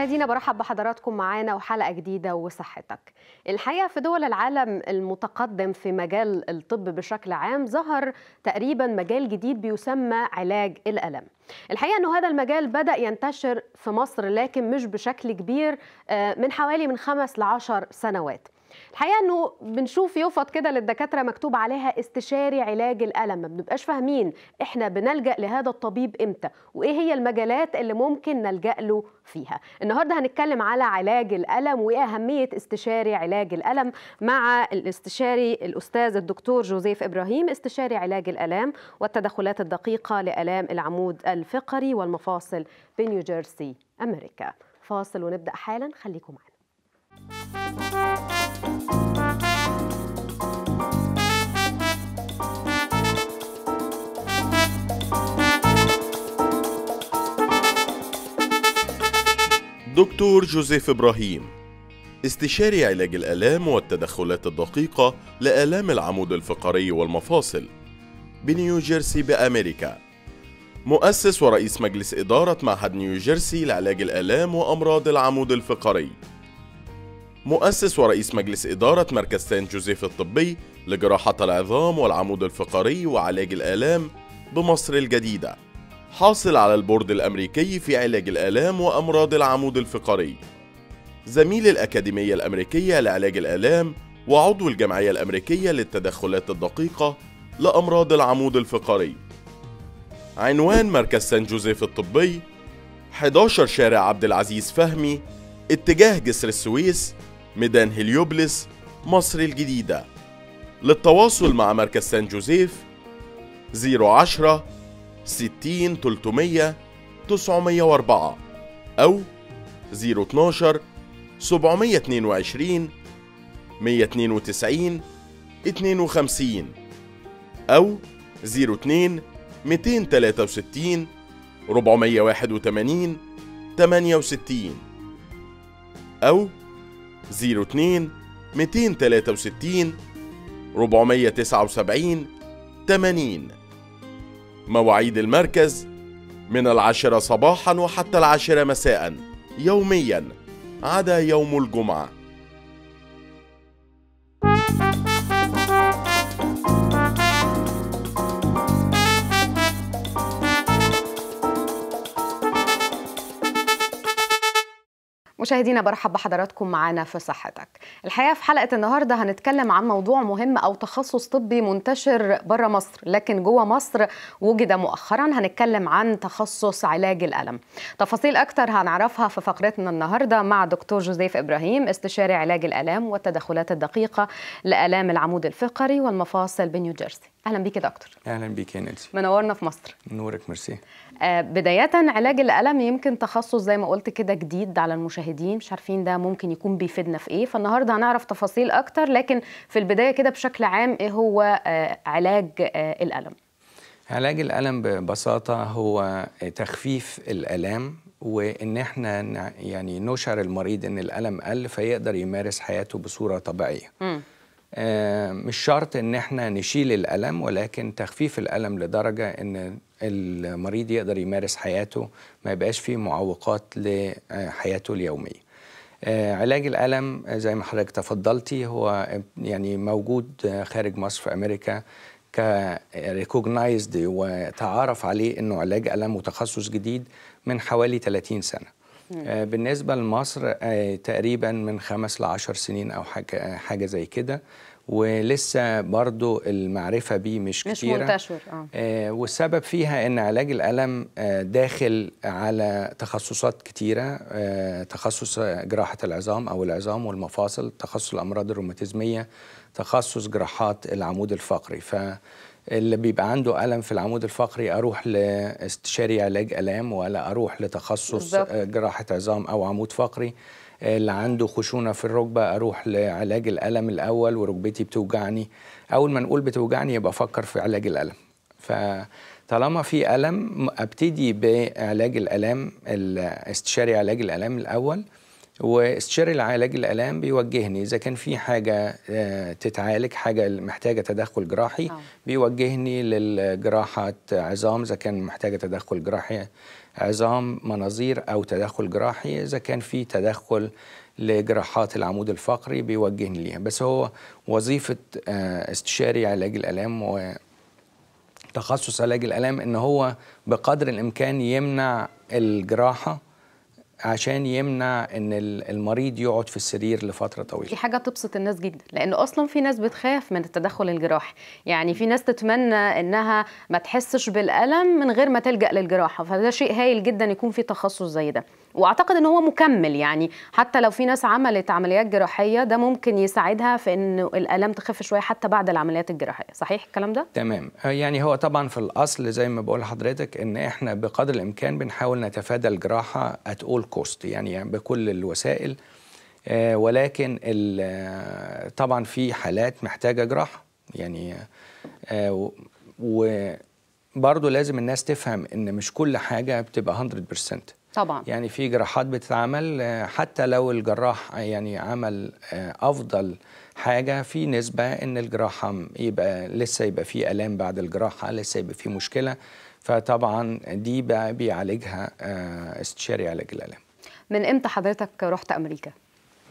مشاهدينا برحب بحضراتكم معانا وحلقه جديده وصحتك. الحقيقه في دول العالم المتقدم في مجال الطب بشكل عام ظهر تقريبا مجال جديد بيسمى علاج الالم. الحقيقه انه هذا المجال بدا ينتشر في مصر لكن مش بشكل كبير آه، من حوالي من خمس لعشر سنوات. الحقيقه انه بنشوف يفط كده للدكاتره مكتوب عليها استشاري علاج الالم ما بنبقاش فاهمين احنا بنلجا لهذا الطبيب امتى وايه هي المجالات اللي ممكن نلجا له فيها النهارده هنتكلم على علاج الالم وايه اهميه استشاري علاج الالم مع الاستشاري الاستاذ الدكتور جوزيف ابراهيم استشاري علاج الالام والتدخلات الدقيقه لالام العمود الفقري والمفاصل بنيوجيرسي امريكا فاصل ونبدا حالا خليكم معنا دكتور جوزيف إبراهيم استشاري علاج الآلام والتدخلات الدقيقة لآلام العمود الفقري والمفاصل بنيوجيرسي بأمريكا مؤسس ورئيس مجلس إدارة معهد نيوجيرسي لعلاج الآلام وأمراض العمود الفقري مؤسس ورئيس مجلس إدارة مركز سان جوزيف الطبي لجراحة العظام والعمود الفقري وعلاج الآلام بمصر الجديدة حاصل على البورد الأمريكي في علاج الآلام وأمراض العمود الفقري زميل الأكاديمية الأمريكية لعلاج الآلام وعضو الجمعية الأمريكية للتدخلات الدقيقة لأمراض العمود الفقري عنوان مركز سان جوزيف الطبي 11 شارع عبد العزيز فهمي اتجاه جسر السويس ميدان هليوبلس مصر الجديدة للتواصل مع مركز سان جوزيف 010 60 300 904 أو 012 722 192 52 أو 02 263 481 68 أو 02 263 479 80 مواعيد المركز من العاشرة صباحا وحتى العاشرة مساء يوميا عدا يوم الجمعه مشاهدينا برحب بحضراتكم معانا في صحتك الحقيقه في حلقه النهارده هنتكلم عن موضوع مهم او تخصص طبي منتشر بره مصر لكن جوه مصر وجد مؤخرا هنتكلم عن تخصص علاج الالم تفاصيل اكتر هنعرفها في فقرتنا النهارده مع دكتور جوزيف ابراهيم استشاري علاج الالام والتدخلات الدقيقه لالام العمود الفقري والمفاصل بنيوجيرسي اهلا بيك يا دكتور اهلا بيك يا منورنا في مصر نورك ميرسي آه، بداية علاج الألم يمكن تخصص زي ما قلت كده جديد على المشاهدين مش عارفين ده ممكن يكون بيفيدنا في إيه فالنهاردة هنعرف تفاصيل أكتر لكن في البداية كده بشكل عام إيه هو آه، علاج آه، الألم علاج الألم ببساطة هو تخفيف الألام وإن إحنا يعني نشعر المريض إن الألم قل فيقدر يمارس حياته بصورة طبيعية م. آه، مش شرط ان احنا نشيل الالم ولكن تخفيف الالم لدرجه ان المريض يقدر يمارس حياته ما يبقاش فيه معوقات لحياته اليوميه آه، علاج الالم آه، زي ما حضرتك تفضلتي هو يعني موجود خارج مصر في امريكا كريكوجنايزد وتعارف عليه انه علاج الم وتخصص جديد من حوالي 30 سنه آه، بالنسبة لمصر آه، تقريبا من خمس لعشر سنين أو حاجة, آه، حاجة زي كده ولسه برضو المعرفة بيه مش, مش كتيرة منتشر آه. والسبب فيها أن علاج الألم داخل على تخصصات كتيرة تخصص جراحة العظام أو العظام والمفاصل تخصص الأمراض الروماتيزمية تخصص جراحات العمود الفقري ف اللي بيبقى عنده ألم في العمود الفقري أروح لاستشاري علاج ألام ولا أروح لتخصص جراحة عظام أو عمود فقري اللي عنده خشونة في الركبة أروح لعلاج الألم الأول وركبتي بتوجعني أول ما نقول بتوجعني يبقى أفكر في علاج الألم فطالما في ألم أبتدي بعلاج الألم استشاري علاج الألم الأول واستشاري العلاج الالام بيوجهني اذا كان في حاجه آه، تتعالج حاجه محتاجه تدخل جراحي آه. بيوجهني للجراحه عظام اذا كان محتاجه تدخل جراحي عظام مناظير او تدخل جراحي اذا كان في تدخل لجراحات العمود الفقري بيوجهني ليها بس هو وظيفه آه، استشاري علاج الالام و تخصص علاج الالام ان هو بقدر الامكان يمنع الجراحه عشان يمنع ان المريض يقعد في السرير لفتره طويله دي حاجه تبسط الناس جدا لان اصلا في ناس بتخاف من التدخل الجراحي يعني في ناس تتمنى انها ما تحسش بالالم من غير ما تلجا للجراحه فده شيء هايل جدا يكون في تخصص زي ده واعتقد ان هو مكمل يعني حتى لو في ناس عملت عمليات جراحيه ده ممكن يساعدها في ان الالام تخف شويه حتى بعد العمليات الجراحيه صحيح الكلام ده تمام آه، يعني هو طبعا في الاصل زي ما بقول لحضرتك ان احنا بقدر الامكان بنحاول نتفادى الجراحه اتقول كوست يعني, يعني, بكل الوسائل آه، ولكن آه، طبعا في حالات محتاجه جراحه يعني آه، وبرضه لازم الناس تفهم ان مش كل حاجه بتبقى 100% طبعا يعني في جراحات بتتعمل حتى لو الجراح يعني عمل افضل حاجه في نسبه ان الجراحه يبقى لسه يبقى في الام بعد الجراحه لسه يبقى في مشكله فطبعا دي بقى بيعالجها آه، استشاري علاج الالم من امتى حضرتك رحت امريكا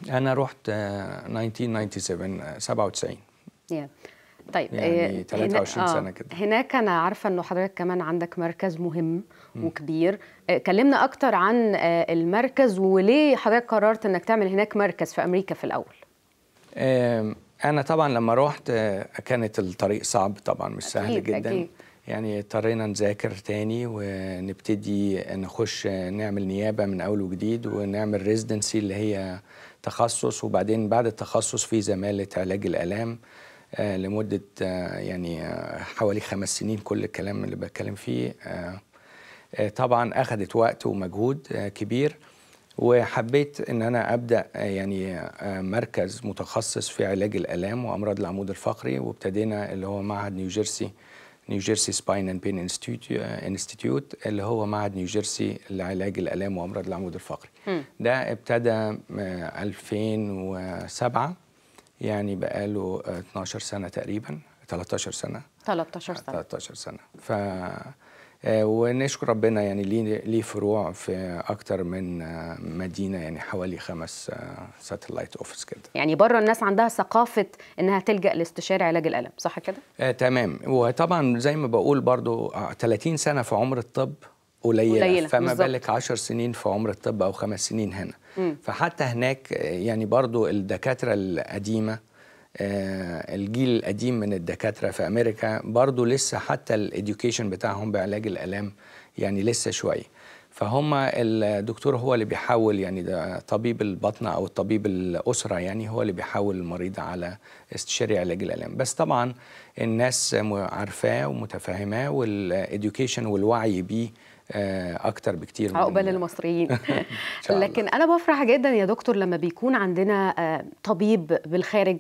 انا رحت 1997 97 yeah. طيب يعني 23 آه، هنا... آه، سنه كده هناك انا عارفه انه حضرتك كمان عندك مركز مهم م. وكبير كلمنا اكتر عن المركز وليه حضرتك قررت انك تعمل هناك مركز في امريكا في الاول انا طبعا لما رحت كانت الطريق صعب طبعا مش سهل أكيد جدا أكيد. يعني اضطرينا نذاكر تاني ونبتدي نخش نعمل نيابه من اول وجديد ونعمل ريزدنسي اللي هي تخصص وبعدين بعد التخصص في زماله علاج الالام آه، لمده آه، يعني آه، حوالي خمس سنين كل الكلام اللي بتكلم فيه طبعا اخذت وقت ومجهود كبير وحبيت ان انا ابدا يعني مركز متخصص في علاج الالام وامراض العمود الفقري وابتدينا اللي هو معهد نيوجيرسي نيو جيرسي سباين اند بين انستيتيوت اللي هو معهد نيو جيرسي لعلاج الالام وامراض العمود الفقري م. ده ابتدى 2007 آه، يعني بقاله 12 آه، سنه تقريبا 13 سنه 13 سنه 13 سنه ف آه، ونشكر ربنا يعني ليه ليه فروع في اكتر من آه، مدينه يعني حوالي خمس ساتلايت آه، اوفيس كده يعني بره الناس عندها ثقافه انها تلجا لاستشاري علاج الالم صح كده آه تمام وطبعا زي ما بقول برضو 30 سنه في عمر الطب قليله, قليلة. فما بالك 10 سنين في عمر الطب او خمس سنين هنا م. فحتى هناك يعني برضو الدكاتره القديمه آه، الجيل القديم من الدكاترة في أمريكا برضو لسه حتى الإديوكيشن بتاعهم بعلاج الآلام يعني لسه شوية فهم الدكتور هو اللي بيحاول يعني ده طبيب البطنة أو الطبيب الأسرة يعني هو اللي بيحاول المريض على استشاري علاج الآلام بس طبعا الناس عارفاه ومتفاهمة والإديوكيشن والوعي بيه آه، اكتر بكتير من عقبال المصريين لكن انا بفرح جدا يا دكتور لما بيكون عندنا آه، طبيب بالخارج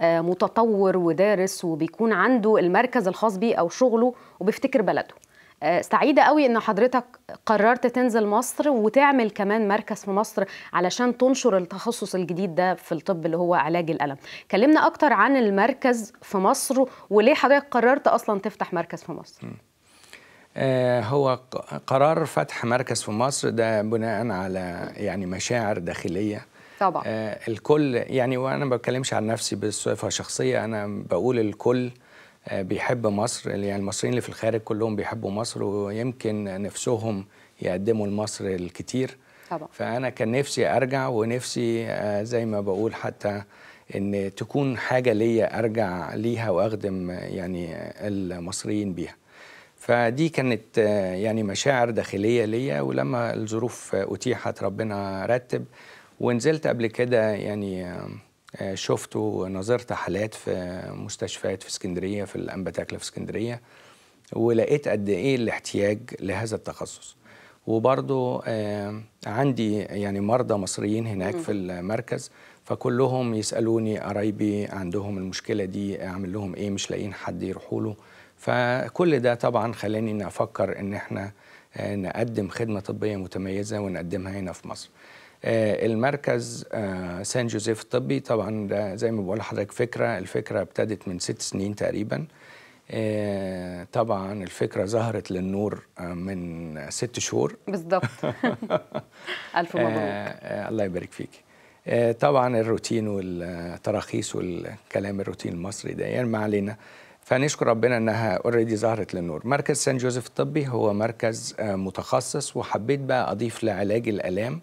آه، متطور ودارس وبيكون عنده المركز الخاص بيه او شغله وبيفتكر بلده سعيدة قوي إن حضرتك قررت تنزل مصر وتعمل كمان مركز في مصر علشان تنشر التخصص الجديد ده في الطب اللي هو علاج الألم كلمنا أكتر عن المركز في مصر وليه حضرتك قررت أصلا تفتح مركز في مصر آه، هو قرار فتح مركز في مصر ده بناء على يعني مشاعر داخليه طبعا آه، الكل يعني وانا ما بتكلمش عن نفسي بصفه شخصيه انا بقول الكل آه، بيحب مصر يعني المصريين اللي في الخارج كلهم بيحبوا مصر ويمكن نفسهم يقدموا لمصر الكتير طبعا. فانا كان نفسي ارجع ونفسي زي ما بقول حتى ان تكون حاجه ليا ارجع ليها واخدم يعني المصريين بيها فدي كانت يعني مشاعر داخلية ليا ولما الظروف أتيحت ربنا رتب ونزلت قبل كده يعني آه، شفت ونظرت حالات في مستشفيات في اسكندرية في الأنباتاكلة في اسكندرية ولقيت قد إيه الاحتياج لهذا التخصص وبرضو آه، عندي يعني مرضى مصريين هناك في المركز فكلهم يسألوني قرايبي عندهم المشكلة دي أعمل لهم إيه مش لاقيين حد يروحوا له فكل ده طبعا خلاني ان افكر ان احنا آه، نقدم خدمه طبيه متميزه ونقدمها هنا في مصر آه، المركز آه، سان جوزيف الطبي طبعا ده زي ما بقول لحضرتك فكره الفكره ابتدت من ست سنين تقريبا طبعا الفكره ظهرت للنور من ست شهور بالظبط الف مبروك الله يبارك فيكي طبعا الروتين والتراخيص والكلام الروتين المصري ده يعني ما علينا فنشكر ربنا انها اوريدي ظهرت للنور مركز سان جوزيف الطبي هو مركز آه، متخصص وحبيت بقى اضيف لعلاج الالام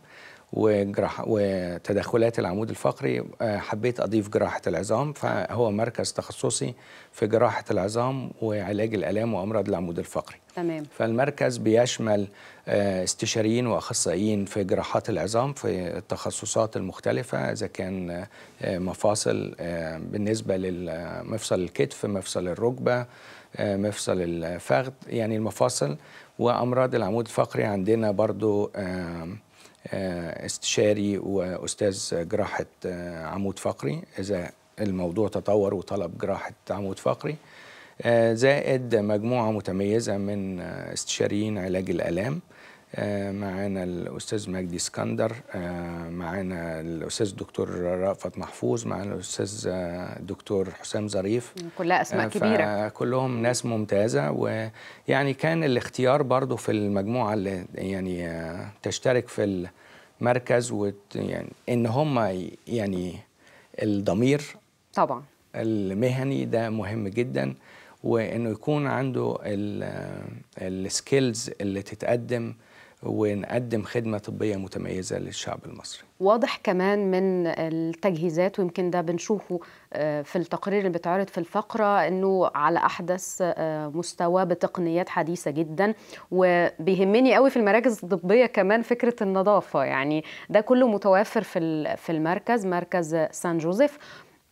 وجراح وتدخلات العمود الفقري آه، حبيت اضيف جراحه العظام فهو مركز تخصصي في جراحه العظام وعلاج الالام وامراض العمود الفقري تمام فالمركز بيشمل آه، استشاريين واخصائيين في جراحات العظام في التخصصات المختلفه اذا كان آه، مفاصل بالنسبه لمفصل الكتف مفصل الركبه مفصل الفخذ يعني المفاصل وامراض العمود الفقري عندنا برضو آه، استشاري واستاذ جراحه آه، عمود فقري اذا الموضوع تطور وطلب جراحه عمود فقري آه، زائد مجموعه متميزه من استشاريين علاج الالام آه، معانا الاستاذ مجدي اسكندر آه، معانا الاستاذ الدكتور رأفت محفوظ معانا الاستاذ الدكتور آه، حسام ظريف كلها اسماء كبيره كلهم ناس ممتازه ويعني كان الاختيار برضو في المجموعه اللي يعني تشترك في المركز يعني ان هم يعني الضمير طبعا المهني ده مهم جدا وانه يكون عنده السكيلز اللي تتقدم ونقدم خدمة طبية متميزة للشعب المصري واضح كمان من التجهيزات ويمكن ده بنشوفه آه، في التقرير اللي بيتعرض في الفقرة أنه على أحدث آه، مستوى بتقنيات حديثة جدا وبيهمني قوي في المراكز الطبية كمان فكرة النظافة يعني ده كله متوافر في المركز مركز سان جوزيف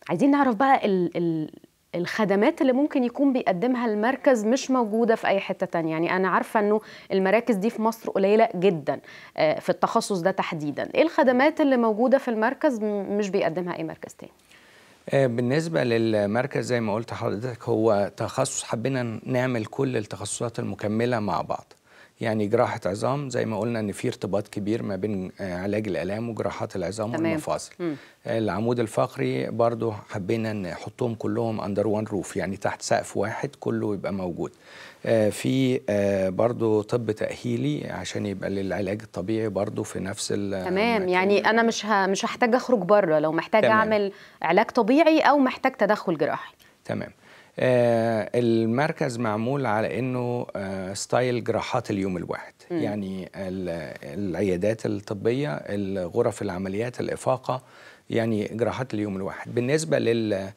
عايزين نعرف بقى ال ال الخدمات اللي ممكن يكون بيقدمها المركز مش موجودة في أي حتة تانية يعني أنا عارفة أنه المراكز دي في مصر قليلة جدا آه، في التخصص ده تحديدا إيه الخدمات اللي موجودة في المركز مش بيقدمها أي مركز تاني؟ آه، بالنسبة للمركز زي ما قلت حضرتك هو تخصص حبينا نعمل كل التخصصات المكملة مع بعض يعني جراحه عظام زي ما قلنا ان في ارتباط كبير ما بين آه، علاج الالام وجراحات العظام والمفاصل آه، العمود الفقري برضو حبينا نحطهم كلهم اندر one روف يعني تحت سقف واحد كله يبقى موجود آه، في برضو طب تاهيلي عشان يبقى للعلاج الطبيعي برضو في نفس تمام يعني انا مش ه... مش هحتاج اخرج بره لو محتاج تمام. اعمل علاج طبيعي او محتاج تدخل جراحي تمام آه، المركز معمول على انه آه، ستايل جراحات اليوم الواحد م. يعني العيادات الطبيه الغرف العمليات الافاقه يعني جراحات اليوم الواحد بالنسبه لل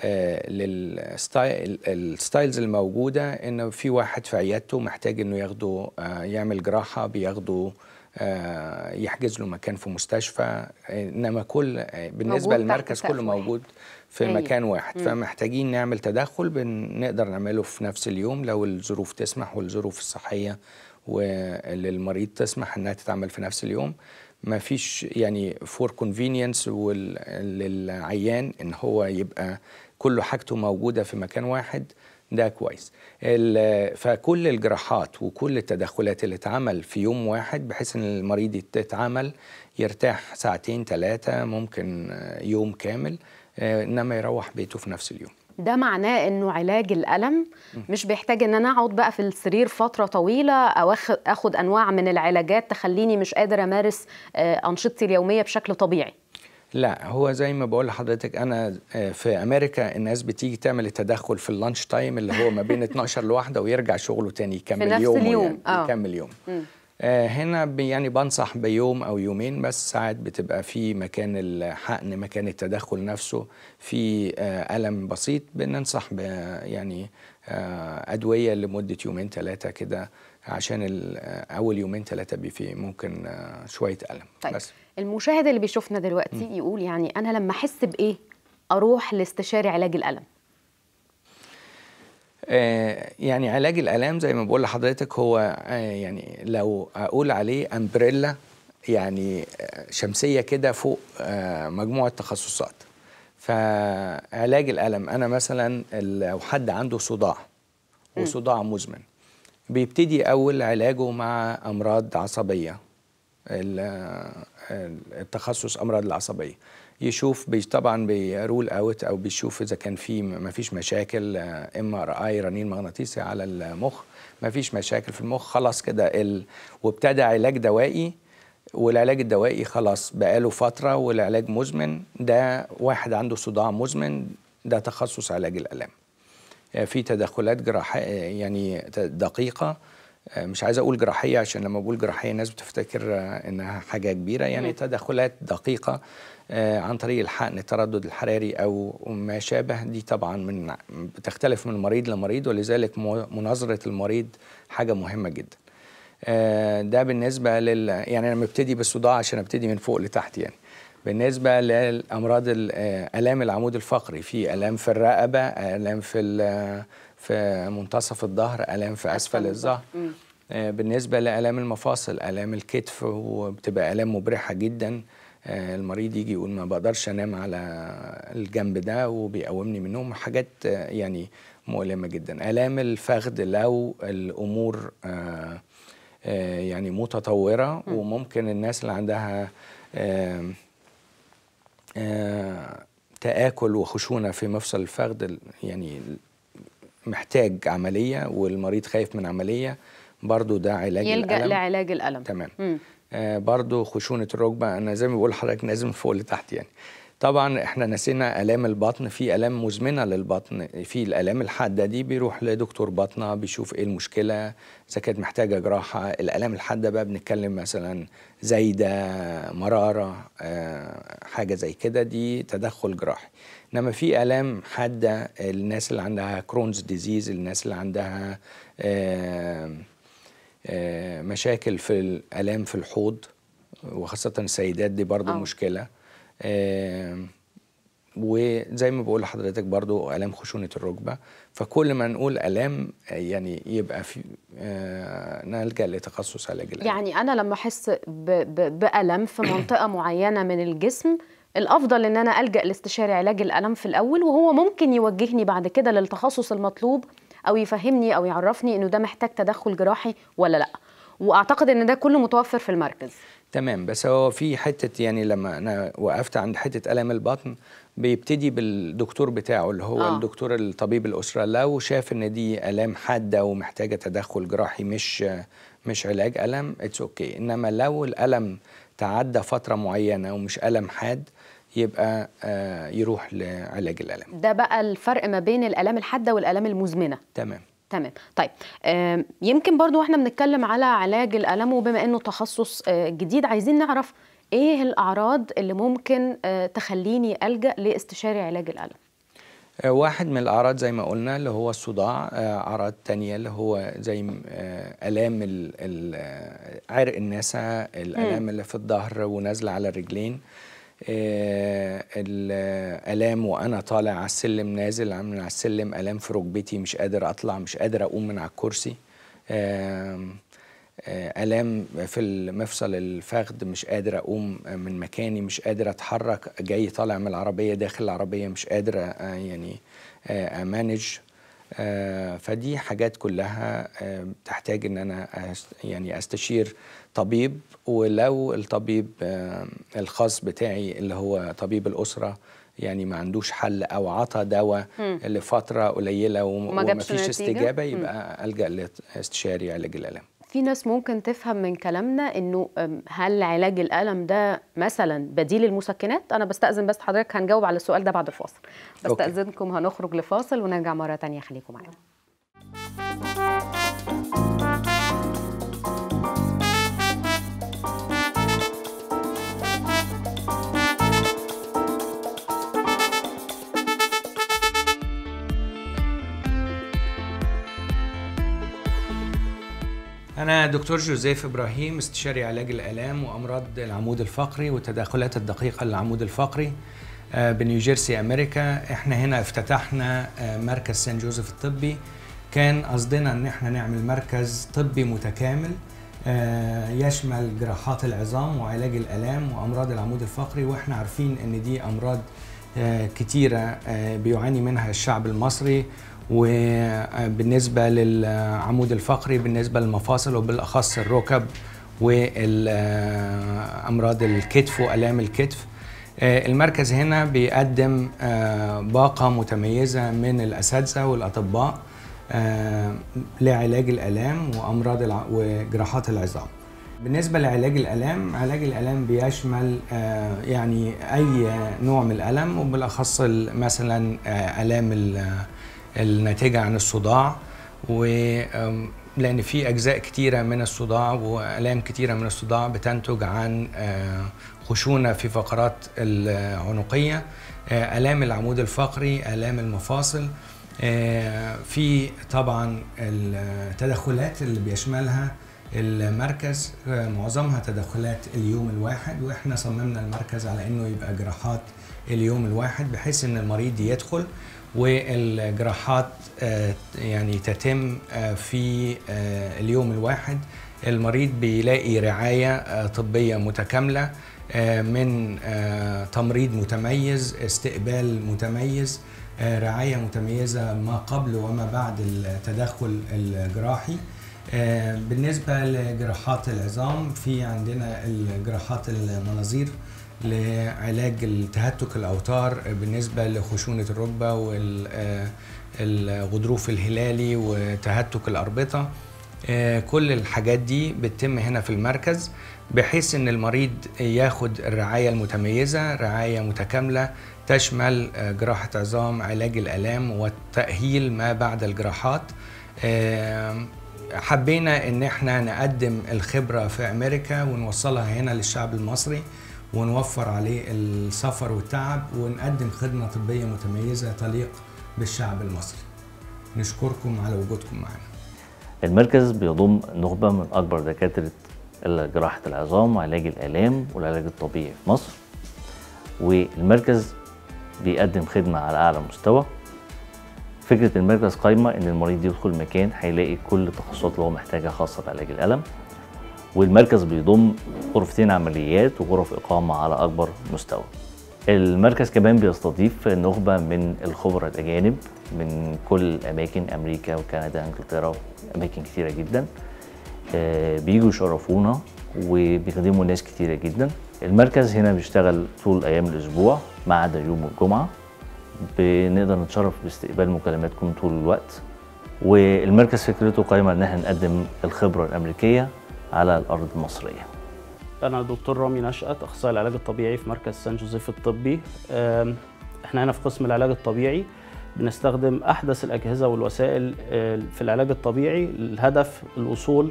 آه، للستايلز الموجوده ان في واحد في عيادته محتاج انه ياخده يعمل جراحه بياخده آه، يحجز له مكان في مستشفى انما كل بالنسبه للمركز كله موجود في أي. أيوة. مكان واحد مم. فمحتاجين نعمل تدخل بنقدر نعمله في نفس اليوم لو الظروف تسمح والظروف الصحيه وللمريض تسمح انها تتعمل في نفس اليوم ما فيش يعني فور كونفينينس للعيان ان هو يبقى كل حاجته موجوده في مكان واحد ده كويس فكل الجراحات وكل التدخلات اللي اتعمل في يوم واحد بحيث ان المريض يتعمل يرتاح ساعتين ثلاثة ممكن يوم كامل آه، انما يروح بيته في نفس اليوم ده معناه انه علاج الالم مش بيحتاج ان انا اقعد بقى في السرير فتره طويله او اخد انواع من العلاجات تخليني مش قادر امارس آه، انشطتي اليوميه بشكل طبيعي لا هو زي ما بقول لحضرتك انا آه، في امريكا الناس بتيجي تعمل التدخل في اللانش تايم اللي هو ما بين 12 لواحدة ويرجع شغله تاني يكمل في يوم اليوم يعني يكمل يوم آه، هنا يعني بنصح بيوم او يومين بس ساعات بتبقى في مكان الحقن مكان التدخل نفسه في الم بسيط بننصح يعني آه، ادويه لمده يومين ثلاثه كده عشان آه، اول يومين ثلاثه بيفي ممكن آه، شويه الم طيب بس. المشاهد اللي بيشوفنا دلوقتي م. يقول يعني انا لما احس بايه اروح لاستشاري علاج الالم يعني علاج الالام زي ما بقول لحضرتك هو يعني لو اقول عليه امبريلا يعني شمسيه كده فوق مجموعه تخصصات فعلاج الالم انا مثلا لو حد عنده صداع وصداع مزمن بيبتدي اول علاجه مع امراض عصبيه التخصص امراض العصبيه يشوف طبعا بيرول اوت او بيشوف اذا كان في ما فيش مشاكل آه، ام ار اي رنين مغناطيسي على المخ ما فيش مشاكل في المخ خلاص كده ال... وابتدى علاج دوائي والعلاج الدوائي خلاص بقاله فتره والعلاج مزمن ده واحد عنده صداع مزمن ده تخصص علاج الالام آه، في تدخلات جراحيه آه، يعني دقيقه آه، مش عايز اقول جراحيه عشان لما بقول جراحيه الناس بتفتكر انها حاجه كبيره يعني تدخلات دقيقه عن طريق الحقن التردد الحراري او ما شابه دي طبعا من بتختلف من مريض لمريض ولذلك مناظره المريض حاجه مهمه جدا آه، ده بالنسبه لل يعني انا مبتدي بالصداع عشان ابتدي من فوق لتحت يعني بالنسبه للامراض آه، الام العمود الفقري في الام في الرقبه الام في آه، في منتصف الظهر الام في اسفل الظهر بالنسبه لالام المفاصل الام الكتف وبتبقى الام مبرحه جدا المريض يجي يقول ما بقدرش انام على الجنب ده وبيقومني من النوم حاجات يعني مؤلمه جدا الام الفخذ لو الامور آه آه، يعني متطوره وممكن الناس اللي عندها تآكل وخشونة في مفصل الفخذ يعني محتاج عملية والمريض خايف من عملية برضو ده علاج يلجأ الألم لعلاج الألم تمام آه، برضو خشونة الركبة أنا زي ما بقول لحضرتك لازم فوق لتحت يعني طبعا احنا نسينا الام البطن في الام مزمنه للبطن في الالام الحاده دي بيروح لدكتور باطنه بيشوف ايه المشكله اذا كانت محتاجه جراحه الالام الحاده بقى بنتكلم مثلا زايده مراره آه، حاجه زي كده دي تدخل جراحي انما في الام حاده الناس اللي عندها كرونز ديزيز الناس اللي عندها آه، آه، مشاكل في الالام في الحوض وخاصه السيدات دي برضو أوه. مشكله آه، وزي ما بقول لحضرتك برضو الام خشونه الركبه فكل ما نقول الام آه، يعني يبقى في آه، نلجا لتخصص علاج الالم يعني انا لما احس بالم في منطقه معينه من الجسم الافضل ان انا الجا لاستشاري علاج الالم في الاول وهو ممكن يوجهني بعد كده للتخصص المطلوب او يفهمني او يعرفني انه ده محتاج تدخل جراحي ولا لا واعتقد ان ده كله متوفر في المركز تمام بس هو في حته يعني لما انا وقفت عند حته الم البطن بيبتدي بالدكتور بتاعه اللي هو آه. الدكتور الطبيب الاسره لو شاف ان دي الام حاده ومحتاجه تدخل جراحي مش مش علاج الم اتس اوكي okay. انما لو الالم تعدى فتره معينه ومش الم حاد يبقى آه يروح لعلاج الالم ده بقى الفرق ما بين الالام الحاده والالام المزمنه تمام تمام طيب يمكن برضو احنا بنتكلم على علاج الالم وبما انه تخصص آه، جديد عايزين نعرف ايه الاعراض اللي ممكن آه، تخليني الجا لاستشاري علاج الالم آه، واحد من الاعراض زي ما قلنا اللي هو الصداع اعراض تانية اللي هو زي الام عرق الناسه الالام اللي في الظهر ونازله على الرجلين آه، الام وانا طالع على السلم نازل من على السلم الام في ركبتي مش قادر اطلع مش قادر اقوم من على الكرسي آه، آه، الام في مفصل الفخذ مش قادر اقوم من مكاني مش قادر اتحرك جاي طالع من العربيه داخل العربيه مش قادر يعني امانج فدي حاجات كلها تحتاج ان انا يعني استشير طبيب ولو الطبيب آه، الخاص بتاعي اللي هو طبيب الاسره يعني ما عندوش حل او عطى دواء لفتره قليله وما فيش استجابه يبقى الجا لاستشاري علاج الالم في ناس ممكن تفهم من كلامنا انه هل علاج الالم ده مثلا بديل المسكنات انا بستاذن بس حضرتك هنجاوب على السؤال ده بعد الفاصل بستاذنكم هنخرج لفاصل ونرجع مره تانية خليكم معانا أنا دكتور جوزيف إبراهيم استشاري علاج الآلام وأمراض العمود الفقري والتداخلات الدقيقة للعمود الفقري آه، بنيوجيرسي أمريكا إحنا هنا افتتحنا آه، مركز سان جوزيف الطبي كان قصدنا إن إحنا نعمل مركز طبي متكامل آه، يشمل جراحات العظام وعلاج الآلام وأمراض العمود الفقري وإحنا عارفين إن دي أمراض كتيرة بيعاني منها الشعب المصري وبالنسبه للعمود الفقري بالنسبه للمفاصل وبالاخص الركب وامراض الكتف والام الكتف المركز هنا بيقدم آه، باقه متميزه من الاساتذه والاطباء آه، لعلاج الالام وامراض وجراحات العظام بالنسبه لعلاج الالام علاج الالام بيشمل آه، يعني اي نوع من الالم وبالاخص مثلا الام الناتجه عن الصداع ولان في اجزاء كتيره من الصداع والام كتيره من الصداع بتنتج عن آه، خشونه في فقرات العنقيه آه، الام العمود الفقري الام المفاصل آه، في طبعا التدخلات اللي بيشملها المركز معظمها تدخلات اليوم الواحد واحنا صممنا المركز على انه يبقى جراحات اليوم الواحد بحيث ان المريض يدخل والجراحات آه، يعني تتم آه، في آه، اليوم الواحد المريض بيلاقي رعاية طبية متكاملة من تمريض متميز استقبال متميز رعاية متميزة ما قبل وما بعد التدخل الجراحي بالنسبة لجراحات العظام في عندنا الجراحات المناظير لعلاج التهتك الاوتار بالنسبه لخشونه الركبه والغضروف آه، الهلالي وتهتك الاربطه آه، كل الحاجات دي بتتم هنا في المركز بحيث ان المريض ياخد الرعايه المتميزه رعايه متكامله تشمل آه، جراحه عظام علاج الالام والتاهيل ما بعد الجراحات حبينا ان احنا نقدم الخبره في امريكا ونوصلها هنا للشعب المصري ونوفر عليه السفر والتعب ونقدم خدمة طبية متميزة تليق بالشعب المصري نشكركم على وجودكم معنا المركز بيضم نخبة من أكبر دكاترة جراحة العظام وعلاج الآلام والعلاج الطبيعي في مصر والمركز بيقدم خدمة على أعلى مستوى فكرة المركز قايمة إن المريض يدخل مكان هيلاقي كل التخصصات اللي هو محتاجها خاصة بعلاج الألم والمركز بيضم غرفتين عمليات وغرف إقامة على أكبر مستوى المركز كمان بيستضيف نخبة من الخبراء الأجانب من كل أماكن أمريكا وكندا وإنجلترا أماكن كتيرة جدا آه، بيجوا يشرفونا وبيخدموا ناس كتيرة جدا المركز هنا بيشتغل طول أيام الأسبوع ما عدا يوم الجمعة بنقدر نتشرف باستقبال مكالماتكم طول الوقت والمركز فكرته قايمة إن احنا نقدم الخبرة الأمريكية على الأرض المصرية أنا دكتور رامي نشأت أخصائي العلاج الطبيعي في مركز سان جوزيف الطبي إحنا هنا في قسم العلاج الطبيعي بنستخدم أحدث الأجهزة والوسائل آه، في العلاج الطبيعي الهدف الوصول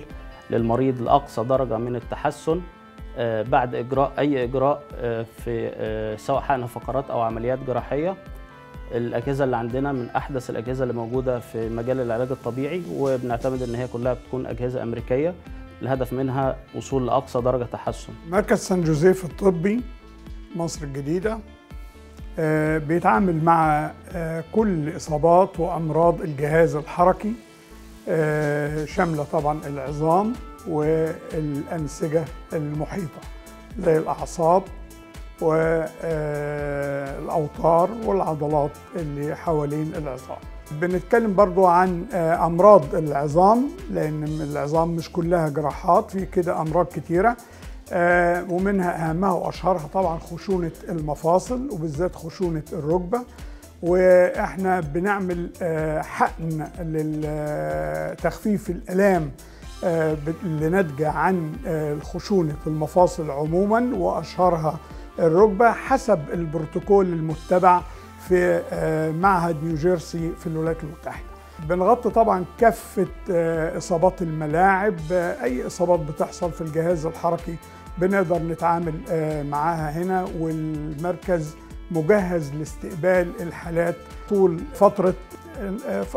للمريض لأقصى درجة من التحسن آه، بعد إجراء أي إجراء آه، في سواء حقن فقرات أو عمليات جراحية الأجهزة اللي عندنا من أحدث الأجهزة اللي موجودة في مجال العلاج الطبيعي وبنعتمد إن هي كلها بتكون أجهزة أمريكية الهدف منها وصول لأقصى درجة تحسن مركز سان جوزيف الطبي مصر الجديدة آه، بيتعامل مع آه، كل إصابات وأمراض الجهاز الحركي آه، شاملة طبعا العظام والأنسجة المحيطة زي الأعصاب والأوتار والعضلات اللي حوالين العظام بنتكلم برضو عن آه، أمراض العظام لأن العظام مش كلها جراحات في كده أمراض كتيرة آه، ومنها أهمها وأشهرها طبعا خشونة المفاصل وبالذات خشونة الركبة وإحنا بنعمل آه، حقن لتخفيف الآلام اللي ناتجة عن خشونة المفاصل عموما وأشهرها الركبة حسب البروتوكول المتبع في آه، معهد نيوجيرسي في الولايات المتحدة بنغطي طبعا كافة آه، إصابات الملاعب آه، أي إصابات بتحصل في الجهاز الحركي بنقدر نتعامل معاها هنا والمركز مجهز لاستقبال الحالات طول فترة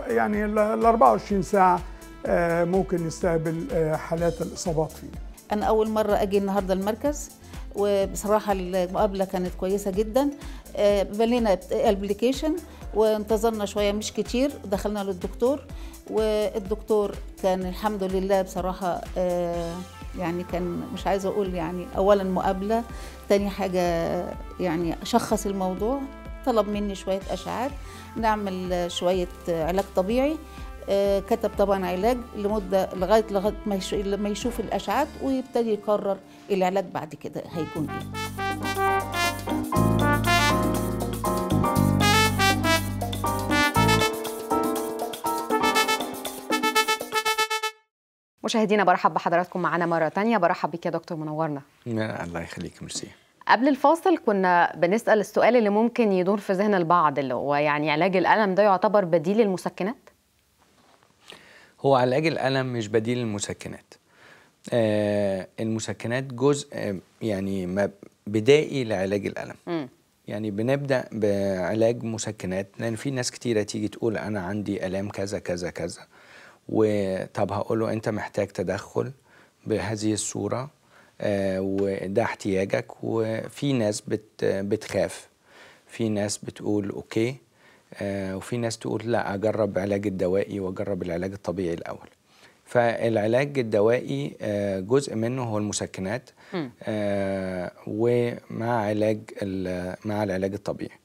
يعني ال 24 ساعة ممكن نستقبل حالات الإصابات فيه أنا أول مرة أجي النهاردة المركز وبصراحه المقابله كانت كويسه جدا آه، بنينا ابلكيشن وانتظرنا شويه مش كتير دخلنا للدكتور والدكتور كان الحمد لله بصراحه آه، يعني كان مش عايزه اقول يعني اولا مقابله تاني حاجه يعني شخص الموضوع طلب مني شويه اشعات نعمل شويه علاج طبيعي آه، كتب طبعا علاج لمده لغايه لغايه ما يشوف الاشعاعات ويبتدي يقرر العلاج بعد كده هيكون ايه مشاهدينا برحب بحضراتكم معانا مرة تانية برحب بك يا دكتور منورنا الله يخليك ميرسي قبل الفاصل كنا بنسأل السؤال اللي ممكن يدور في ذهن البعض اللي هو يعني علاج الألم ده يعتبر بديل للمسكنات هو علاج الألم مش بديل للمسكنات آه المسكنات جزء آه، يعني يعني بدائي لعلاج الألم م. يعني بنبدأ بعلاج مسكنات لأن في ناس كتيرة تيجي تقول أنا عندي ألام كذا كذا كذا وطب هقول له أنت محتاج تدخل بهذه الصورة آه وده احتياجك وفي ناس بت بتخاف في ناس بتقول أوكي آه، وفي ناس تقول لا اجرب علاج الدوائي واجرب العلاج الطبيعي الاول فالعلاج الدوائي آه، جزء منه هو المسكنات آه، ومع علاج مع العلاج الطبيعي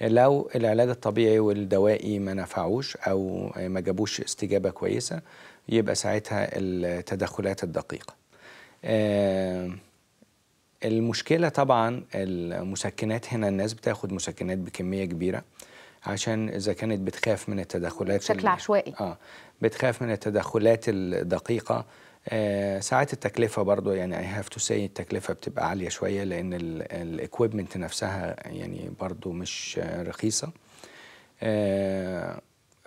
لو العلاج الطبيعي والدوائي ما نفعوش او ما جابوش استجابه كويسه يبقى ساعتها التدخلات الدقيقه المشكله طبعا المسكنات هنا الناس بتاخد مسكنات بكميه كبيره عشان اذا كانت بتخاف من التدخلات بشكل عشوائي اه بتخاف من التدخلات الدقيقه آه ساعات التكلفة برضو يعني اي هاف تو سي التكلفة بتبقى عالية شوية لأن الإكويبمنت نفسها يعني برضو مش رخيصة آه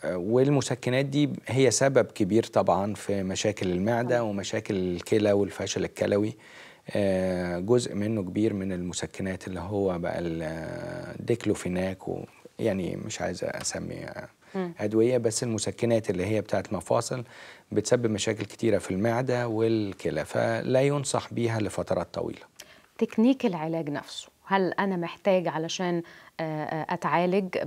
والمسكنات دي هي سبب كبير طبعا في مشاكل المعدة ومشاكل الكلى والفشل الكلوي آه، جزء منه كبير من المسكنات اللي هو بقى الديكلوفيناك يعني مش عايز اسمي ادويه بس المسكنات اللي هي بتاعت مفاصل بتسبب مشاكل كتيره في المعده والكلى فلا ينصح بيها لفترات طويله تكنيك العلاج نفسه هل انا محتاج علشان آه، آه، اتعالج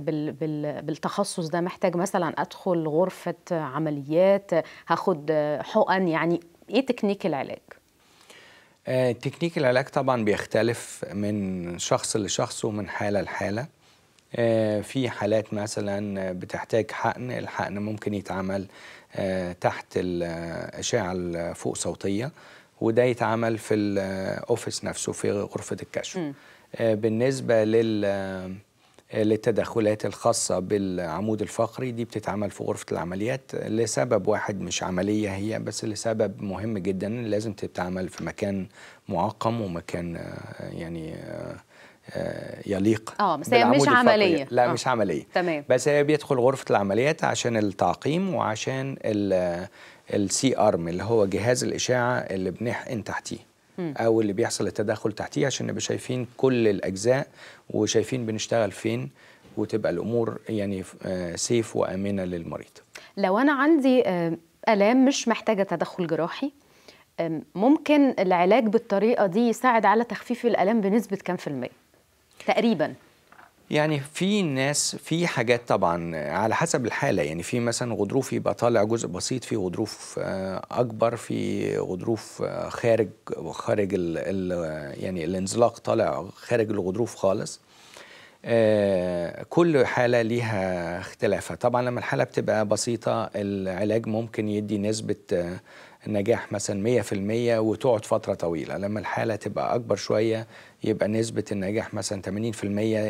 بالتخصص ده محتاج مثلا ادخل غرفه عمليات هاخد آه، حقن يعني ايه تكنيك العلاج تكنيك العلاج طبعا بيختلف من شخص لشخص ومن حاله لحاله آه، في حالات مثلا بتحتاج حقن الحقن ممكن يتعمل آه، تحت الأشعة آه، الفوق صوتية وده يتعمل في الأوفيس نفسه في غرفة الكشف م. بالنسبة لل للتدخلات الخاصة بالعمود الفقري دي بتتعمل في غرفة العمليات لسبب واحد مش عملية هي بس لسبب مهم جدا لازم تتعمل في مكان معقم ومكان يعني آه، يليق اه بس هي مش عمليه لا آه. مش عمليه تمام بس هي بيدخل غرفه العمليات عشان التعقيم وعشان السي آه، ارم اللي هو جهاز الاشعه اللي بنحقن تحتيه او اللي بيحصل التدخل تحتيه عشان نبقى شايفين كل الاجزاء وشايفين بنشتغل فين وتبقى الامور يعني سيف آه، وامنه للمريض لو انا عندي الام مش محتاجه تدخل جراحي ممكن العلاج بالطريقه دي يساعد على تخفيف الالام بنسبه كام في الميه تقريبا يعني في ناس في حاجات طبعا على حسب الحاله يعني في مثلا غضروف يبقى طالع جزء بسيط في غضروف آه، اكبر في غضروف آه، خارج خارج الـ الـ يعني الانزلاق طالع خارج الغضروف خالص آه، كل حاله ليها اختلافها طبعا لما الحاله بتبقى بسيطه العلاج ممكن يدي نسبه نجاح مثلا 100% وتقعد فترة طويلة لما الحالة تبقى أكبر شوية يبقى نسبة النجاح مثلا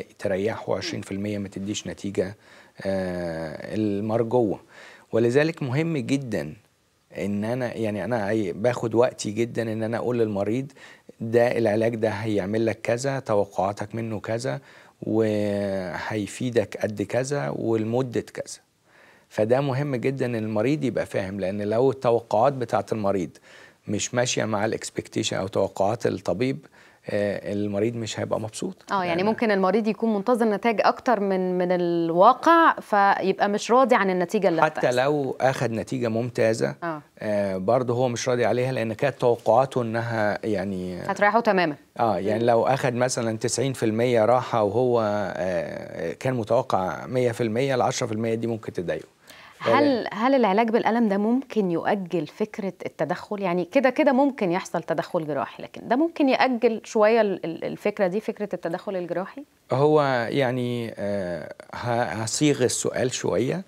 80% تريح و20% ما تديش نتيجة آه، المرجوة ولذلك مهم جدا ان انا يعني انا باخد وقتي جدا ان انا اقول للمريض ده العلاج ده هيعمل لك كذا توقعاتك منه كذا وهيفيدك قد كذا ولمده كذا فده مهم جدا ان المريض يبقى فاهم لان لو التوقعات بتاعه المريض مش ماشيه مع الاكسبكتيشن او توقعات الطبيب آه، المريض مش هيبقى مبسوط اه يعني, يعني ممكن المريض يكون منتظر نتائج اكتر من من الواقع فيبقى مش راضي عن النتيجه اللي حتى هتأس. لو اخذ نتيجه ممتازه آه. آه. برضه هو مش راضي عليها لان كانت توقعاته انها يعني هتريحه تماما اه يعني م. لو اخذ مثلا 90% راحه وهو آه، كان متوقع 100% ال 10% دي ممكن تضايقه هل هل العلاج بالالم ده ممكن يؤجل فكره التدخل يعني كده كده ممكن يحصل تدخل جراحي لكن ده ممكن ياجل شويه الفكره دي فكره التدخل الجراحي هو يعني آه، هصيغ السؤال شويه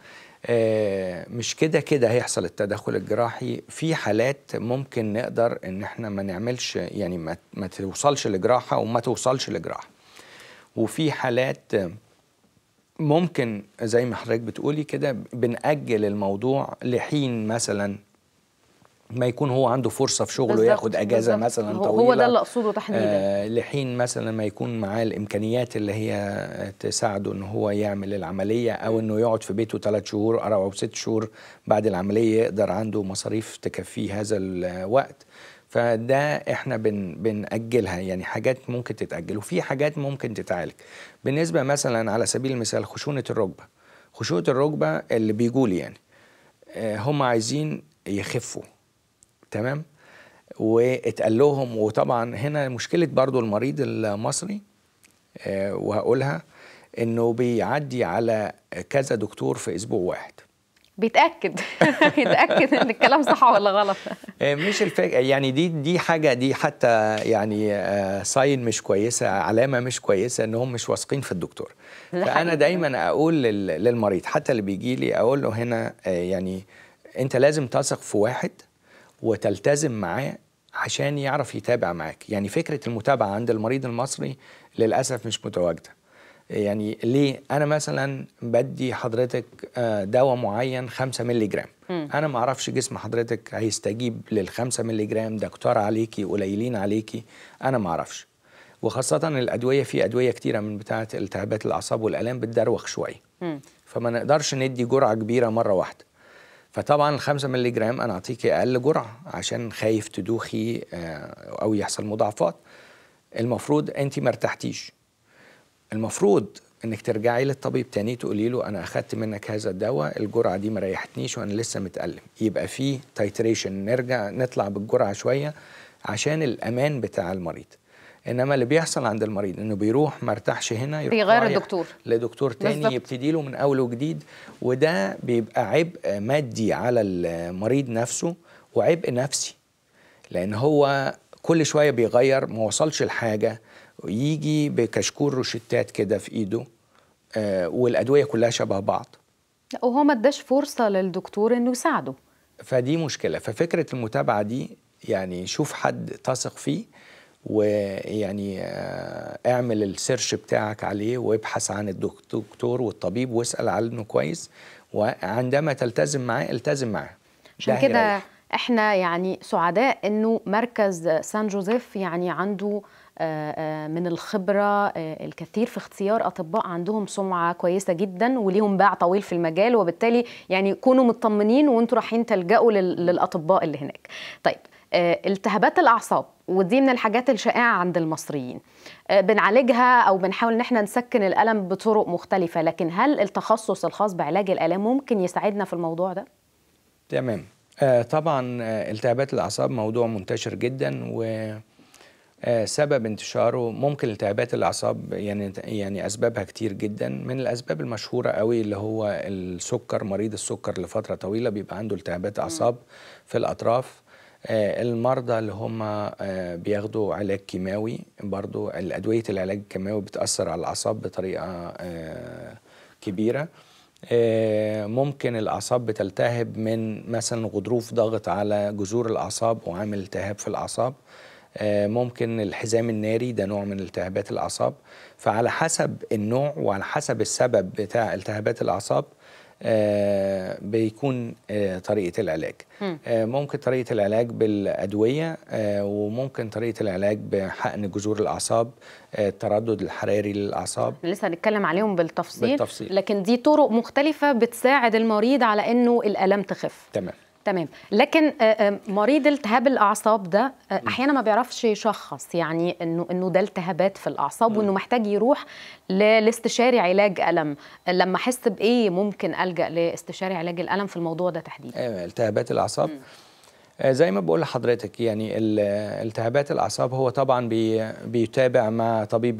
آه، مش كده كده هيحصل التدخل الجراحي في حالات ممكن نقدر ان احنا ما نعملش يعني ما توصلش لجراحه وما توصلش لجراحه وفي حالات ممكن زي ما حضرتك بتقولي كده بنأجل الموضوع لحين مثلا ما يكون هو عنده فرصه في شغله ياخد اجازه بالزبط. مثلا هو طويله هو ده اللي اقصده تحديدا آه لحين مثلا ما يكون معاه الامكانيات اللي هي تساعده ان هو يعمل العمليه او انه يقعد في بيته ثلاث شهور او ست شهور بعد العمليه يقدر عنده مصاريف تكفيه هذا الوقت فده احنا بن بنأجلها يعني حاجات ممكن تتأجل وفي حاجات ممكن تتعالج بالنسبة مثلا على سبيل المثال خشونة الركبة خشونة الركبة اللي بيقول يعني آه، هم عايزين يخفوا تمام واتقال لهم وطبعا هنا مشكلة برضو المريض المصري آه، وهقولها انه بيعدي على كذا دكتور في اسبوع واحد بيتاكد بيتاكد ان الكلام صح ولا غلط آه، مش الفكره يعني دي دي حاجه دي حتى يعني ساين آه، مش كويسه علامه مش كويسه ان هم مش واثقين في الدكتور فانا دايما اقول للمريض حتى اللي بيجي لي اقول له هنا آه، يعني انت لازم تثق في واحد وتلتزم معاه عشان يعرف يتابع معاك يعني فكره المتابعه عند المريض المصري للاسف مش متواجده يعني ليه انا مثلا بدي حضرتك آه، دواء معين 5 مللي جرام انا ما اعرفش جسم حضرتك هيستجيب لل 5 مللي جرام دكتور عليكي قليلين عليكي انا ما اعرفش وخاصه الادويه في ادويه كتيره من بتاعه التهابات الاعصاب والالام بتدروخ شويه فما نقدرش ندي جرعه كبيره مره واحده فطبعا ال 5 مللي جرام انا اعطيكي اقل جرعه عشان خايف تدوخي آه، او يحصل مضاعفات المفروض انت ما ارتحتيش المفروض انك ترجعي للطبيب تاني تقولي له انا اخدت منك هذا الدواء الجرعه دي ما ريحتنيش وانا لسه متالم يبقى في تايتريشن نرجع نطلع بالجرعه شويه عشان الامان بتاع المريض انما اللي بيحصل عند المريض انه بيروح ما ارتاحش هنا يروح يغير الدكتور لدكتور تاني يبتدي له من اول وجديد وده بيبقى عبء مادي على المريض نفسه وعبء نفسي لان هو كل شويه بيغير ما وصلش لحاجه يجي بكشكول روشتات كده في ايده آه، والادويه كلها شبه بعض وهو ما اداش فرصه للدكتور انه يساعده فدي مشكله ففكره المتابعه دي يعني شوف حد تثق فيه ويعني آه، اعمل السيرش بتاعك عليه وابحث عن الدكتور والطبيب واسال عنه كويس وعندما تلتزم معاه التزم معاه عشان كده احنا يعني سعداء انه مركز سان جوزيف يعني عنده من الخبرة آه، الكثير في اختيار أطباء عندهم سمعة كويسة جدا وليهم باع طويل في المجال وبالتالي يعني كونوا مطمنين وانتوا رايحين تلجأوا للأطباء اللي هناك طيب آه، التهابات الأعصاب ودي من الحاجات الشائعة عند المصريين آه، بنعالجها أو بنحاول إن احنا نسكن الألم بطرق مختلفة لكن هل التخصص الخاص بعلاج الآلام ممكن يساعدنا في الموضوع ده؟ تمام طبعا التهابات الأعصاب موضوع منتشر جدا و آه، سبب انتشاره ممكن التهابات الاعصاب يعني يعني اسبابها كتير جدا من الاسباب المشهوره قوي اللي هو السكر مريض السكر لفتره طويله بيبقى عنده التهابات اعصاب في الاطراف آه، المرضى اللي هم آه، بياخدوا علاج كيماوي برضو الأدوية العلاج الكيماوي بتأثر على الأعصاب بطريقة كبيرة ممكن الأعصاب بتلتهب من مثلا غضروف ضغط على جذور الأعصاب وعامل التهاب في الأعصاب آه، ممكن الحزام الناري ده نوع من التهابات الأعصاب فعلى حسب النوع وعلى حسب السبب بتاع التهابات الأعصاب آه، بيكون آه، طريقة العلاج ممكن طريقة العلاج بالأدوية وممكن طريقة العلاج بحقن جذور الأعصاب التردد الحراري للأعصاب لسه هنتكلم عليهم بالتفصيل, بالتفصيل لكن دي طرق مختلفة بتساعد المريض على أنه الألم تخف تمام تمام لكن آه، آه، مريض التهاب الاعصاب ده آه، احيانا ما بيعرفش يشخص يعني انه انه ده التهابات في الاعصاب وانه محتاج يروح لاستشاري علاج الم لما احس بايه ممكن الجا لاستشاري علاج الالم في الموضوع ده تحديدا التهابات الاعصاب زي ما بقول لحضرتك يعني التهابات الاعصاب هو طبعا بي بيتابع مع طبيب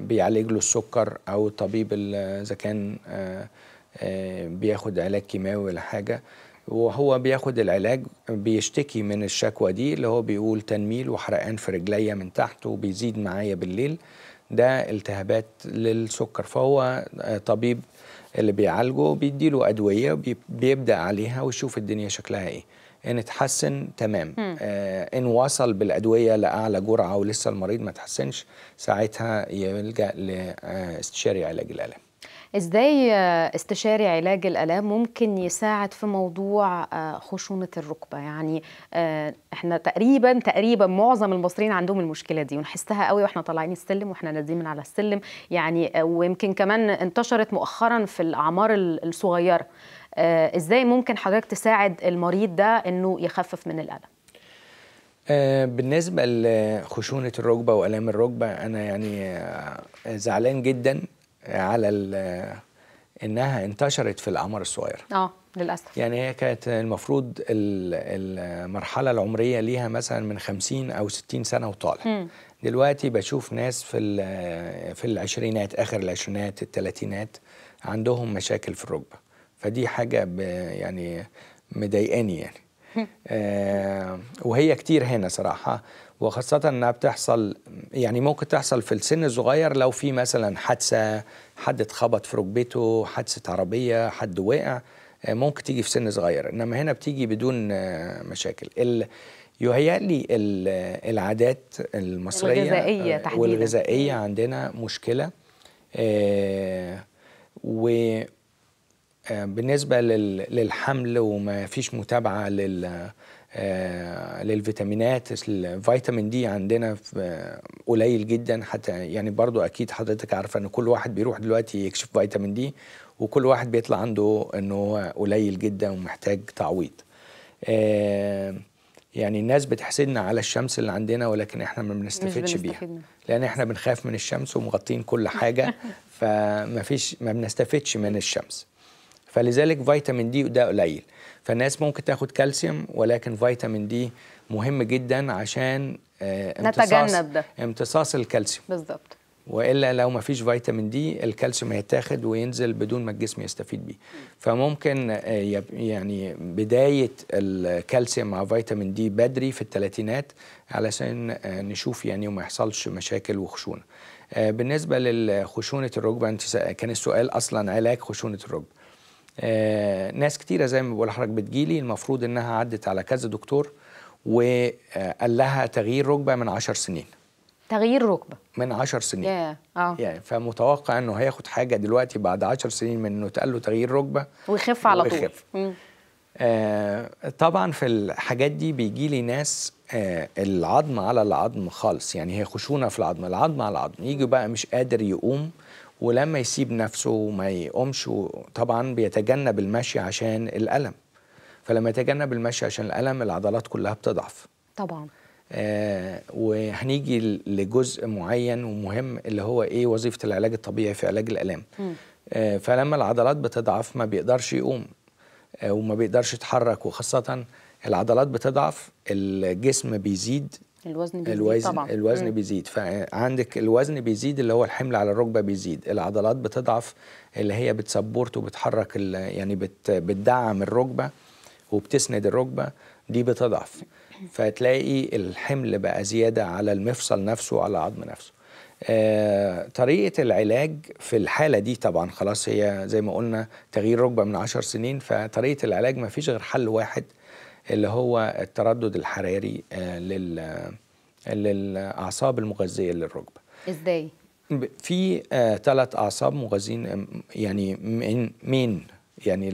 بيعالج له السكر او طبيب اذا كان بياخد علاج كيماوي ولا حاجه وهو بياخد العلاج بيشتكي من الشكوى دي اللي هو بيقول تنميل وحرقان في رجليا من تحت وبيزيد معايا بالليل ده التهابات للسكر فهو آه، طبيب اللي بيعالجه بيديله أدوية بيبدأ عليها ويشوف الدنيا شكلها إيه إن اتحسن تمام آه إن وصل بالأدوية لأعلى جرعة ولسه المريض ما تحسنش ساعتها يلجأ لاستشاري آه، علاج الألم ازاي آه، استشاري علاج الالام ممكن يساعد في موضوع آه، خشونه الركبه يعني آه، احنا تقريبا تقريبا معظم المصريين عندهم المشكله دي ونحسها قوي واحنا طالعين السلم واحنا نازلين من على السلم يعني ويمكن كمان انتشرت مؤخرا في الاعمار الصغيره ازاي ممكن حضرتك تساعد المريض ده انه يخفف من الالم بالنسبة لخشونة الركبة وألام الركبة أنا يعني زعلان جدا على انها انتشرت في الاعمار الصغيره اه للاسف يعني هي كانت المفروض المرحله العمريه ليها مثلا من 50 او 60 سنه وطالع دلوقتي بشوف ناس في في العشرينات اخر العشرينات الثلاثينات عندهم مشاكل في الركبه فدي حاجه يعني مضايقاني يعني آه وهي كتير هنا صراحه وخاصة انها بتحصل يعني ممكن تحصل في السن الصغير لو في مثلا حادثة حد اتخبط في ركبته حادثة عربية حد وقع آه، ممكن تيجي في سن صغير انما هنا بتيجي بدون آه، مشاكل ال... يهيألي العادات المصرية الغذائية آه، تحديدا والغذائية عندنا مشكلة و بالنسبة للحمل وما فيش متابعة لل آه، للفيتامينات الفيتامين دي عندنا قليل جدا حتى يعني برضو اكيد حضرتك عارفه ان كل واحد بيروح دلوقتي يكشف فيتامين دي وكل واحد بيطلع عنده انه قليل جدا ومحتاج تعويض آه، يعني الناس بتحسدنا على الشمس اللي عندنا ولكن احنا ما بنستفدش بيها لان احنا بنخاف من الشمس ومغطين كل حاجه فما فيش ما بنستفدش من الشمس فلذلك فيتامين دي ده قليل فالناس ممكن تاخد كالسيوم ولكن فيتامين دي مهم جدا عشان آه، نتجنب ده امتصاص الكالسيوم بالظبط والا لو ما فيش فيتامين دي الكالسيوم هيتاخد وينزل بدون ما الجسم يستفيد بيه فممكن آه، يعني بدايه الكالسيوم مع فيتامين دي بدري في الثلاثينات علشان آه، نشوف يعني وما يحصلش مشاكل وخشونه بالنسبه لخشونه الركبه انت كان السؤال اصلا علاج خشونه الركبه آه، ناس كتيره زي ما بقول لحضرتك بتجيلي المفروض انها عدت على كذا دكتور وقال لها تغيير ركبه من 10 سنين تغيير ركبه من 10 سنين yeah. اه يعني فمتوقع انه هياخد حاجه دلوقتي بعد 10 سنين من انه اتقال له تغيير ركبه ويخف على طول ويخف. آه طبعا في الحاجات دي بيجي لي ناس آه العظم على العظم خالص يعني هي خشونه في العظم العظم على العظم يجي بقى مش قادر يقوم ولما يسيب نفسه وما يقومش طبعا بيتجنب المشي عشان الألم فلما يتجنب المشي عشان الألم العضلات كلها بتضعف طبعا آه وهنيجي لجزء معين ومهم اللي هو ايه وظيفه العلاج الطبيعي في علاج الالام آه فلما العضلات بتضعف ما بيقدرش يقوم آه وما بيقدرش يتحرك وخاصه العضلات بتضعف الجسم بيزيد الوزن بيزيد الوزن طبعا الوزن مم. بيزيد فعندك الوزن بيزيد اللي هو الحمل على الركبه بيزيد العضلات بتضعف اللي هي بتسبورت وبتحرك يعني بت بتدعم الركبه وبتسند الركبه دي بتضعف فتلاقي الحمل بقى زياده على المفصل نفسه وعلى العظم نفسه آه طريقة العلاج في الحالة دي طبعا خلاص هي زي ما قلنا تغيير ركبة من عشر سنين فطريقة العلاج ما فيش غير حل واحد اللي هو التردد الحراري آه، آه، للاعصاب المغذيه للركبه ازاي في ثلاث آه، اعصاب مغذين يعني من مين يعني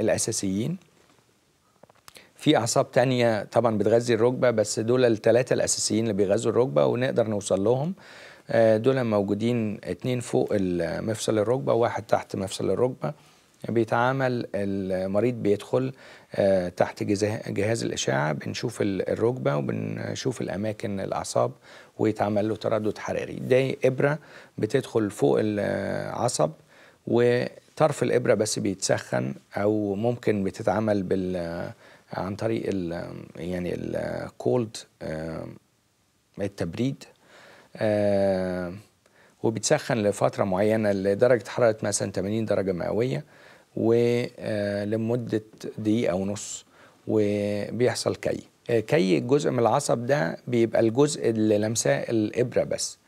الاساسيين في اعصاب تانية طبعا بتغذي الركبه بس دول الثلاثه الاساسيين اللي بيغذوا الركبه ونقدر نوصل لهم دول موجودين اتنين فوق مفصل الركبه وواحد تحت مفصل الركبه بيتعامل المريض بيدخل آه، تحت جهاز الاشعه بنشوف الركبه وبنشوف الاماكن الاعصاب ويتعمل له تردد حراري دي ابره بتدخل فوق العصب وطرف الابره بس بيتسخن او ممكن بتتعمل بال عن طريق الـ يعني الكولد آه، التبريد آه، وبتسخن لفتره معينه لدرجه حراره مثلا 80 درجه مئويه ولمده آه، دقيقه ونص وبيحصل كي آه، كي الجزء من العصب ده بيبقى الجزء اللي لمساه الابره بس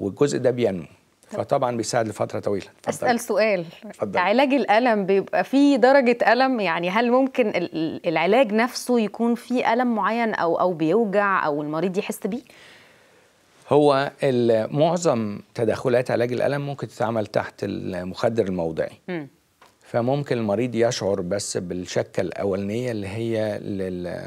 والجزء ده بينمو فطبعا بيساعد لفتره طويله فضل. اسال سؤال فضل. علاج الالم بيبقى فيه درجه الم يعني هل ممكن العلاج نفسه يكون فيه الم معين او او بيوجع او المريض يحس بيه هو معظم تدخلات علاج الالم ممكن تتعمل تحت المخدر الموضعي م. فممكن المريض يشعر بس بالشكه الاولانيه اللي هي لل...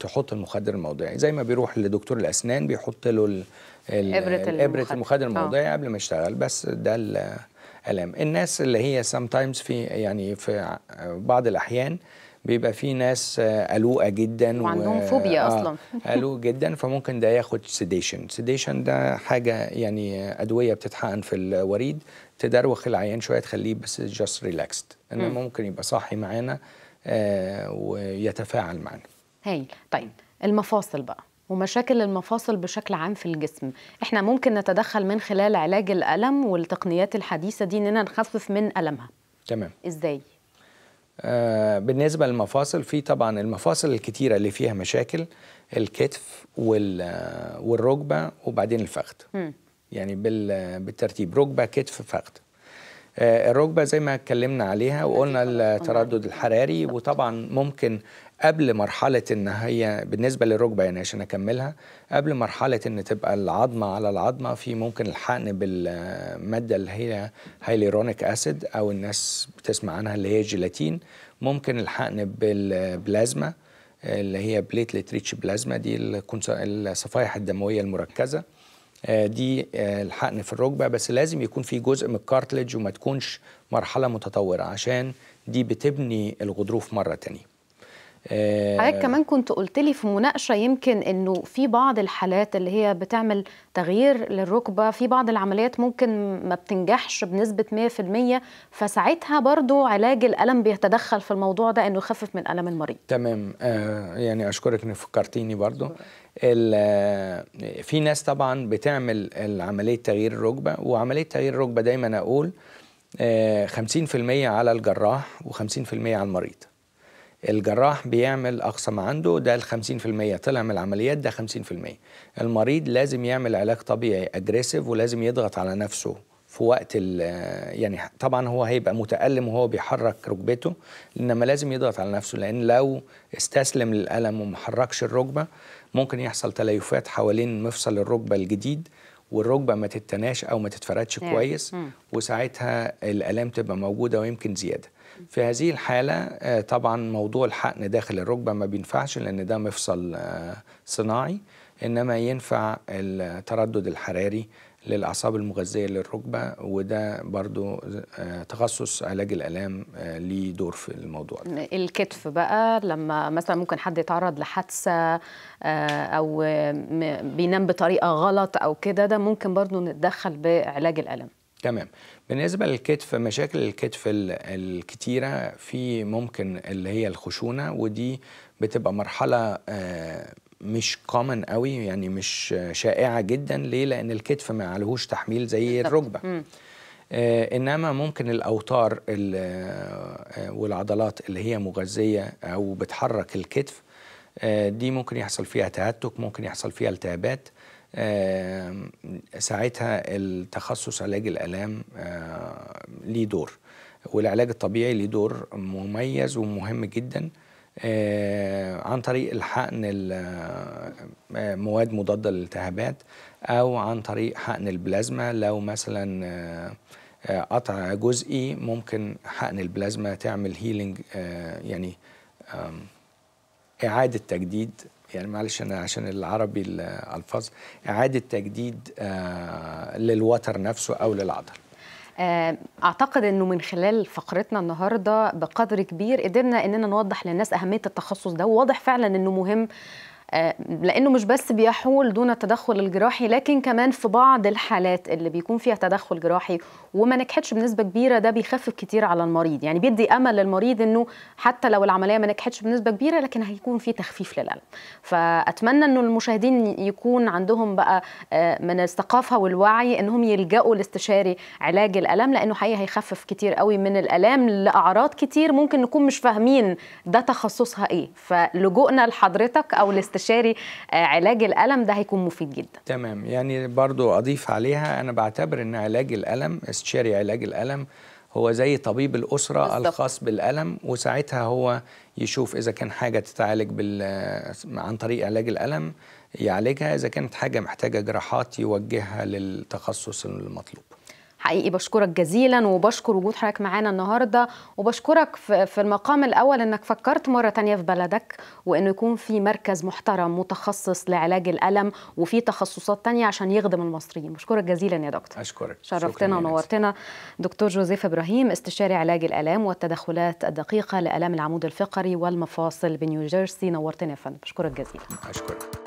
تحط المخدر الموضعي زي ما بيروح لدكتور الاسنان بيحط له ال... ال... ابره المخدر, المخدر آه. الموضعي قبل ما يشتغل بس ده الالم الناس اللي هي sometimes في يعني في بعض الاحيان بيبقى في ناس قلوقه جدا وعندهم و... فوبيا آه اصلا قلوق جدا فممكن ده ياخد سيديشن سيديشن ده حاجه يعني ادويه بتتحقن في الوريد تدروخ العيان شويه تخليه بس جاست ريلاكسد انه ممكن يبقى صاحي معانا آه، ويتفاعل معانا هايل طيب المفاصل بقى ومشاكل المفاصل بشكل عام في الجسم احنا ممكن نتدخل من خلال علاج الألم والتقنيات الحديثة دي اننا نخفف من ألمها تمام ازاي؟ آه، بالنسبة للمفاصل في طبعا المفاصل الكتيرة اللي فيها مشاكل الكتف والركبة وبعدين الفخذ يعني بالترتيب ركبة كتف فخذ آه، الركبه زي ما اتكلمنا عليها وقلنا التردد الحراري وطبعا ممكن قبل مرحلة إن هي بالنسبة للركبة يعني عشان أكملها قبل مرحلة إن تبقى العظمة على العظمة في ممكن الحقن بالمادة اللي هي هايليرونيك أسيد أو الناس بتسمع عنها اللي هي جيلاتين ممكن الحقن بالبلازما اللي هي بليتلت ريتش بلازما دي الصفائح الدموية المركزة آه، دي آه، الحقن في الركبه بس لازم يكون في جزء من الكارتلج وما تكونش مرحله متطوره عشان دي بتبني الغضروف مره تانيه آه، حضرتك كمان كنت قلت لي في مناقشه يمكن انه في بعض الحالات اللي هي بتعمل تغيير للركبه في بعض العمليات ممكن ما بتنجحش بنسبه 100% فساعتها برضو علاج الالم بيتدخل في الموضوع ده انه يخفف من الم المريض تمام آه يعني اشكرك انك فكرتيني برضو آه، في ناس طبعا بتعمل عمليه تغيير الركبه وعمليه تغيير الركبه دايما اقول 50% آه، على الجراح و50% على المريض الجراح بيعمل أقصى ما عنده ده ال 50% طلع من العمليات ده 50% المريض لازم يعمل علاج طبيعي أجريسيف ولازم يضغط على نفسه في وقت يعني طبعا هو هيبقى متألم وهو بيحرك ركبته انما لازم يضغط على نفسه لان لو استسلم للألم وما حركش الركبة ممكن يحصل تليفات حوالين مفصل الركبة الجديد والركبة ما تتناش او ما تتفردش نعم. كويس وساعتها الآلام تبقى موجودة ويمكن زيادة في هذه الحالة آه، طبعا موضوع الحقن داخل الركبة ما بينفعش لأن ده مفصل آه، صناعي إنما ينفع التردد الحراري للأعصاب المغذية للركبة وده برضو آه، تخصص علاج الآلام ليه دور في الموضوع ده. الكتف بقى لما مثلا ممكن حد يتعرض لحادثة أو بينام بطريقة غلط أو كده ده ممكن برضو نتدخل بعلاج الألم تمام بالنسبة للكتف مشاكل الكتف الكتيرة في ممكن اللي هي الخشونة ودي بتبقى مرحلة آه، مش كومن قوي يعني مش شائعة جدا ليه لأن الكتف ما عليهوش تحميل زي الركبة آه، انما ممكن الاوتار آه، والعضلات اللي هي مغذيه او بتحرك الكتف دي ممكن يحصل فيها تهتك ممكن يحصل فيها التهابات ساعتها التخصص علاج الآلام ليه دور والعلاج الطبيعي ليه دور مميز ومهم جدا عن طريق الحقن مواد مضادة للالتهابات أو عن طريق حقن البلازما لو مثلا قطع جزئي ممكن حقن البلازما تعمل هيلينج يعني إعادة تجديد يعني معلش انا عشان العربي الالفاظ اعاده تجديد آه، للوتر نفسه او للعضل آه، اعتقد انه من خلال فقرتنا النهارده بقدر كبير قدرنا اننا نوضح للناس اهميه التخصص ده وواضح فعلا انه مهم آه، لانه مش بس بيحول دون التدخل الجراحي لكن كمان في بعض الحالات اللي بيكون فيها تدخل جراحي وما نجحتش بنسبه كبيره ده بيخفف كتير على المريض يعني بيدي امل للمريض انه حتى لو العمليه ما نجحتش بنسبه كبيره لكن هيكون في تخفيف للالم فاتمنى انه المشاهدين يكون عندهم بقى آه، من الثقافه والوعي انهم يلجأوا لاستشاري علاج الالم لانه حقيقي هيخفف كتير قوي من الالام لاعراض كتير ممكن نكون مش فاهمين ده تخصصها ايه فلجؤنا لحضرتك او لاستشاري آه، علاج الالم ده هيكون مفيد جدا تمام يعني برضو اضيف عليها انا بعتبر ان علاج الالم استشاري علاج الألم هو زي طبيب الأسرة بالضبط. الخاص بالألم وساعتها هو يشوف إذا كان حاجة تتعالج بال... عن طريق علاج الألم يعالجها إذا كانت حاجة محتاجة جراحات يوجهها للتخصص المطلوب حقيقي بشكرك جزيلا وبشكر وجود حضرتك معانا النهارده وبشكرك في المقام الاول انك فكرت مره تانية في بلدك وانه يكون في مركز محترم متخصص لعلاج الالم وفي تخصصات تانية عشان يخدم المصريين بشكرك جزيلا يا دكتور اشكرك شرفتنا ونورتنا دكتور جوزيف ابراهيم استشاري علاج الالام والتدخلات الدقيقه لالام العمود الفقري والمفاصل بنيوجيرسي نورتنا يا فندم بشكرك جزيلا اشكرك